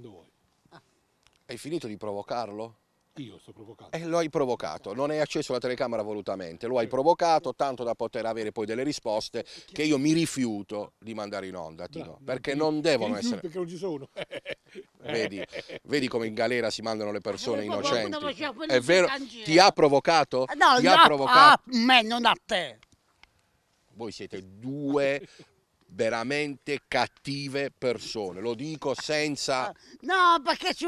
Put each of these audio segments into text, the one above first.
Quando vuoi. Ah. Hai finito di provocarlo? Io sto provocando. E eh, lo hai provocato, non hai acceso la telecamera volutamente, lo hai provocato tanto da poter avere poi delle risposte che io mi rifiuto di mandare in onda, Tino, perché non devono essere... Perché non ci sono. Vedi, vedi come in galera si mandano le persone innocenti. È vero, ti ha provocato? No, ti ha provocato. a me, non a te. Voi siete due veramente cattive persone, lo dico senza... No, perché ci...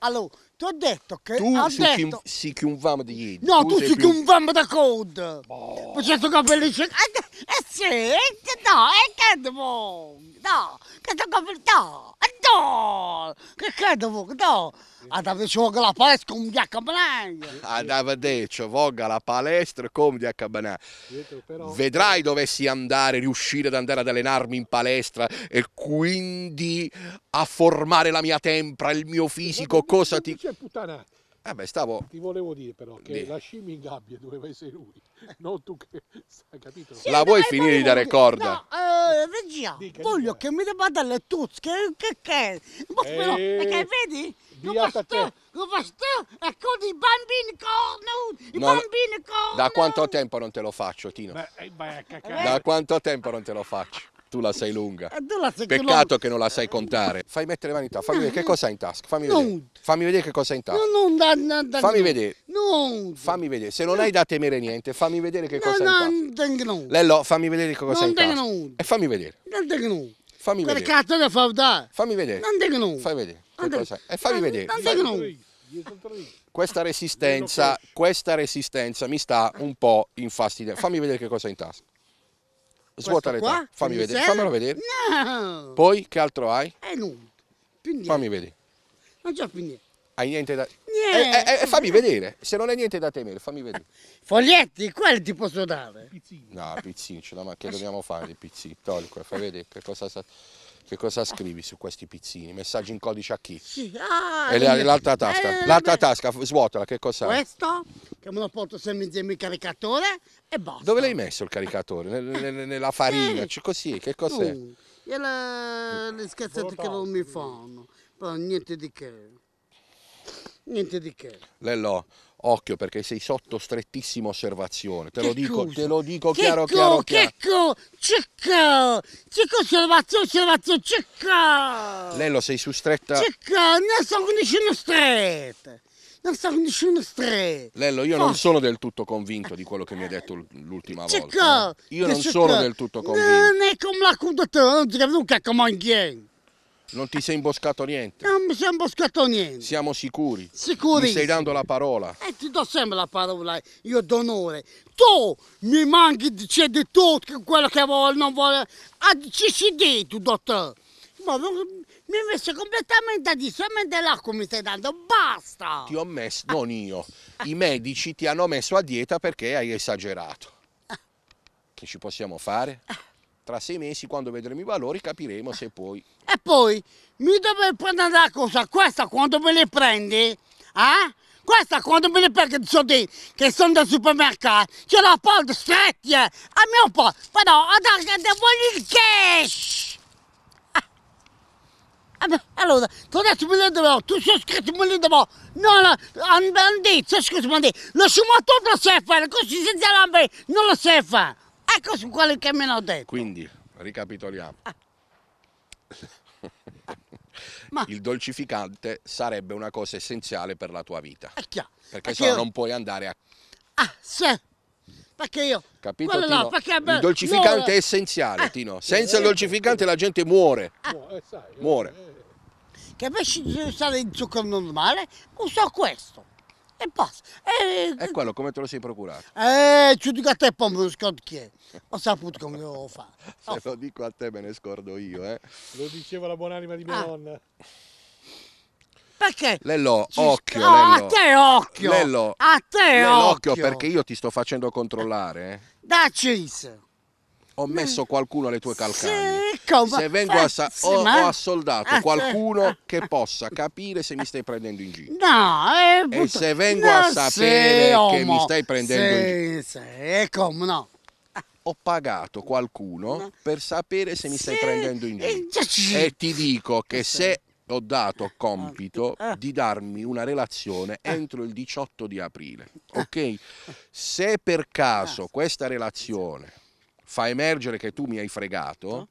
Allora, ti ho detto che... Tu si, detto... Chi... si chiunvamo di ieri. No, tu, tu si più... chiunvamo da cold. Oh. Ma certo capelli... Eh, eh sì, eh, no, è eh, che... No, che sto capelli... No, gol! Che credo vuoi? No! A da voga la palestra come di accabanaglia! A da voga la palestra come di accabanaglia! Vedrai eh. dovessi andare, riuscire ad andare ad allenarmi in palestra e quindi a formare la mia tempra, il mio fisico, cosa ti... C'è puttana! Eh beh, stavo... Ti volevo dire però che Dì. la scimmia in gabbia doveva essere lui, non tu che... capito? Sì, la vuoi finire di dare corda? No, regia, dica, voglio dica. che mi debba le tuzze, che che? Ma eh, però, perché vedi? Come sto, come sto, e con i bambini corno, i no, bambini corno. Da quanto tempo non te lo faccio, Tino? Beh, beh, eh, da quanto tempo non te lo faccio? Tu la sai lunga. Eh, la sai Peccato che non la sai contare. Fai mettere le mani in tasca, fammi ah, vedere che cosa hai in tasca. Fammi vedere. Non. Fammi vedere che cosa ha in tasca. No, da, da, da, fammi vedere. Non. Fammi vedere. Se non hai da temere niente, fammi vedere che cosa no, hai in tasca. No, Lello, fammi vedere che cosa hai in tasca. E fammi vedere. Non Fammi vedere. Per cazzo da fa Fammi vedere. Non dico Fai vedere. E fammi eh, vedere. Non dico questa resistenza, questa resistenza mi sta un po' infastidendo. Fammi vedere che cosa hai in tasca. Svuota le qua? Fammi vedere. Fammelo vedere. No. Poi che altro hai? Eh non. Più niente. Fammi vedere. Non c'è più niente. Hai niente da... Eh, eh, niente. Eh, eh, fammi vedere. Se non hai niente da temere, fammi vedere. Ah, foglietti, quelli ti posso dare. Pizzini. No, pizzini, ce la ma che dobbiamo fare i pizzini? Tolgo, fai vedere che cosa sa... Che cosa scrivi su questi pizzini? Messaggi in codice a chi? Ah, e l'altra tasca, eh, l'altra tasca, svuotala, che cos'è? Questo, che me lo porto sempre insieme il caricatore e basta. Dove l'hai messo il caricatore? Nel, nella farina, eh. così, che cos'è? Mm. E le, le scherzate che non mi fanno, però niente di che. Niente di che. Lello, occhio perché sei sotto strettissima osservazione. Te che lo dico, cosa? te lo dico che chiaro, co, chiaro, chiaro. Che co, cicco, cicco, osservazione, osservazione, cicco. Lello, sei su stretta. Cicco, non sono nessuno stretta. Non sono nessuno stretto. Lello, io Forse. non sono del tutto convinto di quello che mi hai detto l'ultima volta. Cicco, io non cicco. sono del tutto convinto. Non è come la cudata, non ti capisco come niente. Non ti sei imboscato niente? Non mi sei imboscato niente. Siamo sicuri? Sicuri. Mi stai dando la parola? E eh, ti do sempre la parola, io d'onore. Tu mi manchi, dice di tutto, quello che vuole, non vuole. Ah, ci si di dottore. Ma mi hai messo completamente a solamente l'acqua mi stai dando, basta! Ti ho messo, non io, i medici ti hanno messo a dieta perché hai esagerato. Ah. Che ci possiamo fare? Ah tra sei mesi quando vedremo i valori capiremo se poi... E poi mi deve prendere la cosa, questa quando me le prendi, eh? Questa quando me le prendi so dei, che sono del supermercato, ce la porto stretti, eh? A mio po', però adesso voglio il cash! Ah. Eh, allora, tu adesso mi le devo, tu sei scritto mi le devo, no, no, andate, sei scritto me le devo, lasciamo tutto lo sai fare, così senza l'ambre non lo sai fare. Ecco su quello che me l'ho detto. Quindi, ricapitoliamo. Ah. Ma... Il dolcificante sarebbe una cosa essenziale per la tua vita. È eh, chiaro. Perché, se no io... non puoi andare a... Ah, sì. Perché io... Capito, Quello Tino? No, perché... Il dolcificante no, è essenziale, eh. Tino. Senza eh, il dolcificante eh, la gente muore. Ah. Eh. Muore. Che invece di usare il zucchero normale, uso questo e basta. E, e quello come te lo sei procurato? Eh, ci dico a te poi me lo scordo chi è. Ho saputo come lo fa. Oh. Se lo dico a te me ne scordo io, eh. Lo diceva la buonanima di mia ah. nonna. Perché? Lello, occhio, oh, Lello. A te occhio! Lello, a te Lello, occhio! perché io ti sto facendo controllare. Eh. Dacci! ho messo qualcuno alle tue calcagna. Se vengo a sa- ho, ho assoldato ah, qualcuno ah. che possa capire se mi stai prendendo in giro. No, eh, e se vengo no, a sapere sì, che mi stai prendendo sì, in giro. Sì, e come no? Ho pagato qualcuno per sapere se mi stai sì, prendendo in eh, giro. E ti dico che se ho dato ah, compito di darmi una relazione entro il 18 di aprile. Ok? Se per caso questa relazione fa emergere che tu mi hai fregato, ah.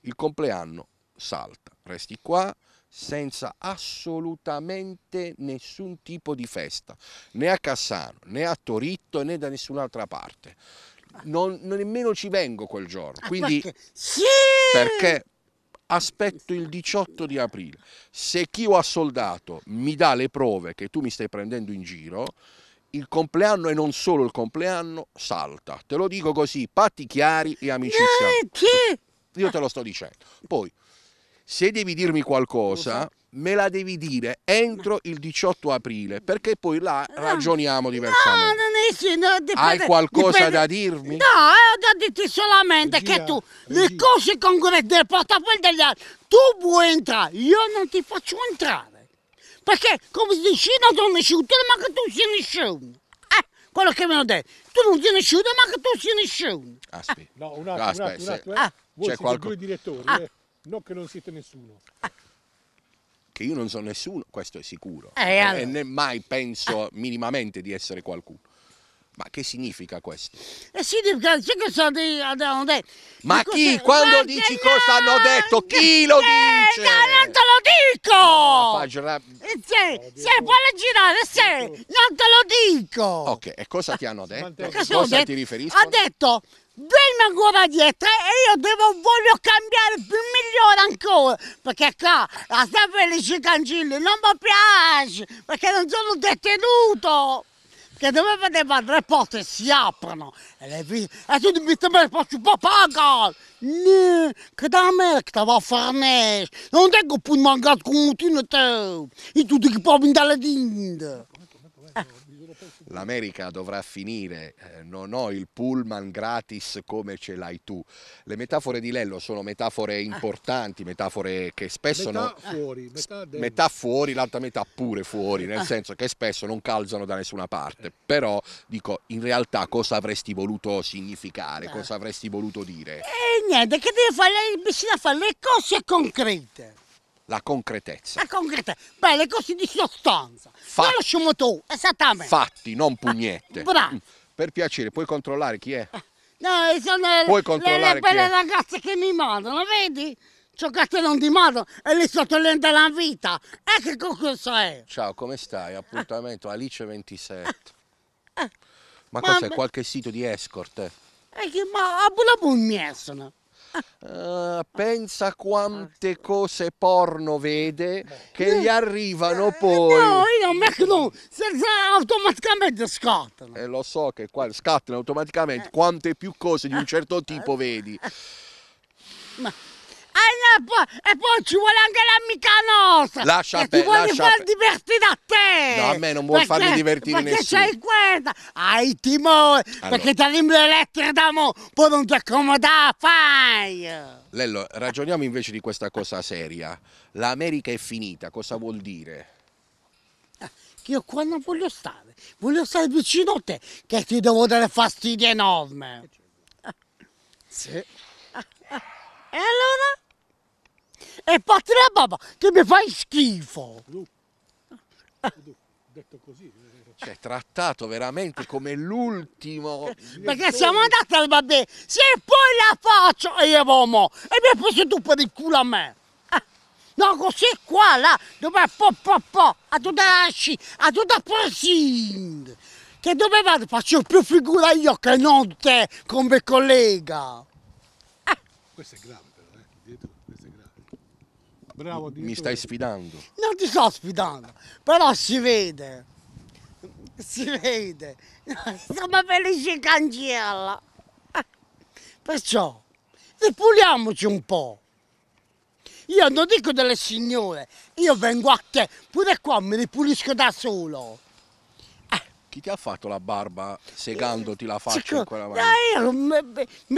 il compleanno salta, resti qua senza assolutamente nessun tipo di festa, né a Cassano, né a Toritto, né da nessun'altra parte. Non, nemmeno ci vengo quel giorno, ah, quindi sì! perché aspetto il 18 di aprile. Se chi ho assoldato mi dà le prove che tu mi stai prendendo in giro, il compleanno e non solo il compleanno salta. Te lo dico così, patti chiari e amicizia. Eh, io te lo sto dicendo. Poi, se devi dirmi qualcosa, me la devi dire entro il 18 aprile, perché poi là ah. ragioniamo diversamente. No, non è, no, dipende, Hai qualcosa dipende. da dirmi? No, ho da dirti solamente Regia, che tu Regia. le cose concrete del portafoglio degli altri, tu vuoi entrare, io non ti faccio entrare. Perché come si dice, tu non sono nesciuto, ma che tu sei nessuno. Eh, quello che mi hanno detto, tu non sei nesciuto, ma che tu sei nessuno. Aspi. No, un attimo, Aspi, un attimo, un attimo eh. ah. Voi C'è siete qualco... due direttori, ah. eh. non che non siete nessuno. Ah. Che io non sono nessuno, questo è sicuro. Eh, allora. E né mai penso minimamente di essere qualcuno. Ma che significa questo? E eh significa che sono detto? Ma chi? Quando dici cosa hanno detto? Chi lo dice? No, non te lo dico! No, fa girare... Sì, sì, vuole girare, sì! Non te lo dico! Ok, e cosa ti hanno detto? Cosa ti riferisco? Ha detto... vengo ancora dietro e io devo, voglio cambiare più migliore ancora perché qua a San Felice Cancilli non mi piace perché non sono detenuto Porque também vai levar repórter se apana. Ele vi, é tudo me também posso chupar paga. Não, que da merda que estava a farnés. Onde é que eu pude mangar com o tino teu? E tudo que para me dar ela de l'America dovrà finire, eh, non ho il pullman gratis come ce l'hai tu. Le metafore di Lello sono metafore ah. importanti, metafore che spesso metà non... Fuori, metà, del... metà fuori, l'altra metà pure fuori, nel ah. senso che spesso non calzano da nessuna parte. Però dico, in realtà cosa avresti voluto significare, ah. cosa avresti voluto dire? E eh, niente, che deve fare, bisogna fare le cose concrete. La concretezza. La concretezza. Beh, le cose di sostanza. Fatti. lasciamo tu, esattamente. Fatti, non pugnette. Bravo. Mm. Per piacere, puoi controllare chi è? Ah, no, eh, sono puoi le, le, le belle ragazze che mi mandano, vedi? Ciò che non ti mandano e sto togliendo la vita. E eh, che cosa è? Ciao, come stai? Appuntamento ah. Alice 27. Ma, ah. Ma cos'è? Qualche sito di escort? Eh? E che ma a buona pugna sono. Eh, pensa ah, quante cose porno vede che gli eh, arrivano eh, poi. No, io non metto senza automaticamente scattano. E lo so che qua scattano automaticamente quante più cose di un certo tipo vedi. Ma e poi, e poi ci vuole anche l'amica nostra. Lascia che ti vuole far divertire a te. No, a me non vuol perché, farmi divertire perché nessuno. Perché c'è questa, hai timore, allora. perché ti arrivano le lettere d'amore, poi non ti accomoda, fai. Lello, ragioniamo invece di questa cosa seria. L'America è finita, cosa vuol dire? Eh, che io qua non voglio stare, voglio stare vicino a te, che ti devo dare fastidio enorme. Sì. Eh. Eh. E allora? E fatti la baba che mi fai schifo! Ah, detto così. Cioè, trattato veramente come l'ultimo. Perché siamo andati al babè, se poi la faccio e io vomo, e mi hai preso tu per il culo a me. Ah, no, così qua, là, dove po po po, a tutta la sci, a tutta presinde. Che dove vado faccio più figura io che non te come collega. Ah. Questo è grave. Bravo, mi stai sfidando? Non ti sto sfidando, però si vede, si vede. Siamo felici in cancella. Perciò, ripuliamoci un po'. Io non dico delle signore, io vengo a te, pure qua mi ripulisco da solo chi ti ha fatto la barba segandoti la faccia in quella maniera? Dai, me, me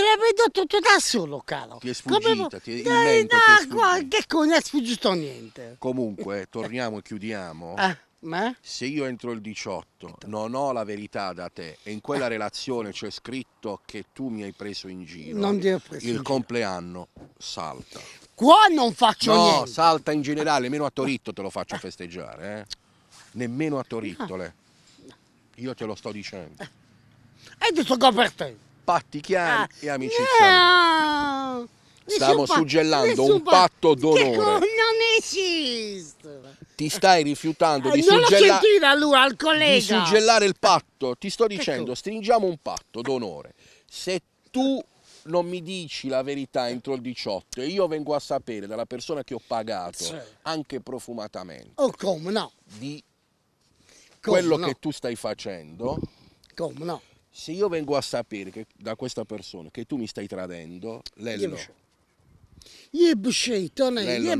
la vedo tutto da solo, caro. Ti è sfuggita, Come... ti, dai, mento, no, ti guarda che non è sfuggito niente. Comunque, torniamo e chiudiamo. Ah, ma? Se io entro il 18 non ho la verità da te e in quella relazione c'è scritto che tu mi hai preso in giro, non ti ho preso il compleanno giro. salta. Qua non faccio no, niente. No, salta in generale, meno a Toritto te lo faccio festeggiare. Eh? Nemmeno aTorittole. Ah. Io te lo sto dicendo. E ti sto per te. Patti chiari ah, e amici. No, Stiamo suggellando un patto d'onore. non esiste. Ti stai rifiutando eh, di suggellare. Di suggellare il patto. Ti sto dicendo, stringiamo un patto d'onore. Se tu non mi dici la verità entro il 18 e io vengo a sapere dalla persona che ho pagato, anche profumatamente. oh, come no? Di come quello no? che tu stai facendo. Come no? Se io vengo a sapere che, da questa persona che tu mi stai tradendo, Lello, Lello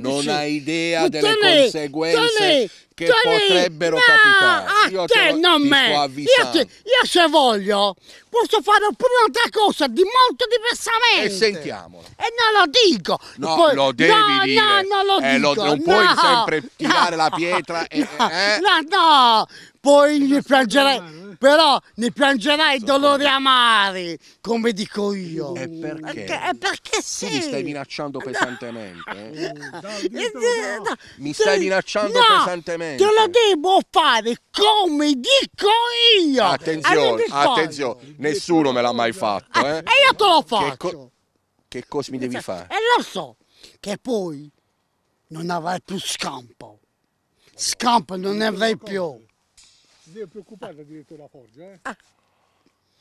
non hai idea delle tone, conseguenze tone, che tone, potrebbero no, capitare. Io te, te non me. Io, te, io se voglio posso fare pure un'altra cosa di molto diversamente. E sentiamola. E non lo dico. No, Poi, lo devi no, dire. No, non lo eh, dico. Lo, non no, puoi sempre tirare no, la pietra e... No, eh, eh. no, no. Poi ne piangerai, eh. però ne piangerai dolori amari, come dico io. E perché? Perché, perché sì. Tu eh? mi stai minacciando pesantemente. Eh? mi stai minacciando pesantemente. Te lo devo fare come dico io. Attenzione, attenzione Nessuno me l'ha mai fatto. Eh? E io te lo faccio. Che, co che cosa mi devi cioè, fare? E lo so che poi non avrai più scampo. Scampo non ne avrai più. Si deve preoccupare addirittura la della Forgia, eh? Ah.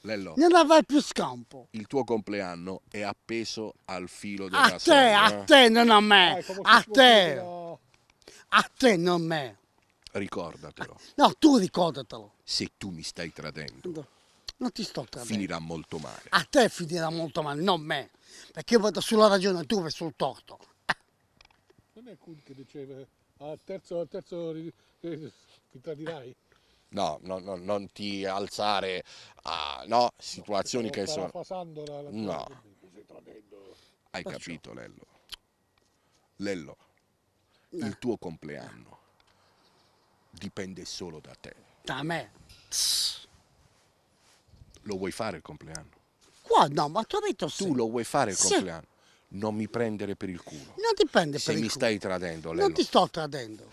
Lello. Non avrai più scampo. Il tuo compleanno è appeso al filo del rasoio. A te, a eh? te, non a me. Dai, a te. A te, non a me. Ricordatelo. No, tu ricordatelo. Se tu mi stai tradendo. No non ti sto tra Finirà molto male. A te finirà molto male, non a me. Perché io vado sulla ragione tua e sul torto. Non è Kuhn che diceva ah, al terzo, al terzo eh, ti tradirai? No, no, no, non ti alzare a no, situazioni no, eh, che sono... La, la no. Hai Perciò. capito Lello? Lello, no. Eh. il tuo compleanno dipende solo da te. Da me. Psst. Lo vuoi fare il compleanno? Qua no, ma tu hai detto sì. Tu lo vuoi fare il sì. compleanno? Non mi prendere per il culo. Non ti prende Se per il culo. Se mi stai tradendo, Lello. Non ti sto tradendo.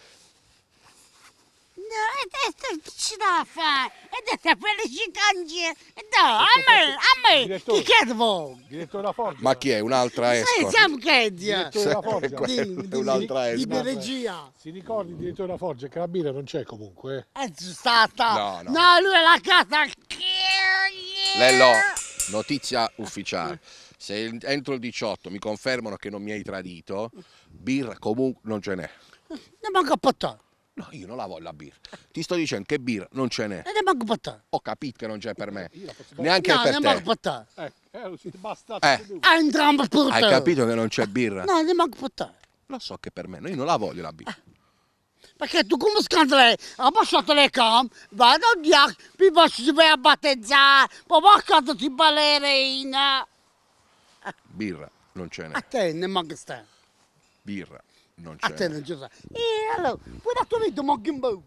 No, e adesso ci da fare, E adesso felicità anche, no, a me, a me, chi servo? Direttore La Forza. Ma chi è? Un'altra esco? Sì, siamo Kedia. Direttore La Forza. un'altra esco. Di regia. Si ricordi, direttore La Forza, che la birra non c'è comunque. è giustata. No, no. No, lui è la casa, chi Lello, notizia ufficiale. Se entro il 18 mi confermano che non mi hai tradito, birra comunque non ce n'è. Ne manca patà. No, io non la voglio la birra. Ti sto dicendo che birra non ce n'è. E ne manca patà. Ho capito che non c'è per me. Neanche no, per ne te. No, ne manca patà. Eh, eh. eh. Ah, hai capito che non c'è birra? No, ne manca patà. Lo so che per me, no, io non la voglio la birra. Eh. Perché tu come scandale? Ha passato le cam, vai da un diac, poi passi si vai a battezzare, poi porcato di ballerina. Eh. Birra, non ce n'è. A te ne manca sta. Birra, non c'è. n'è. A te non c'è. n'è. E allora, pure a tua vita manca un po'.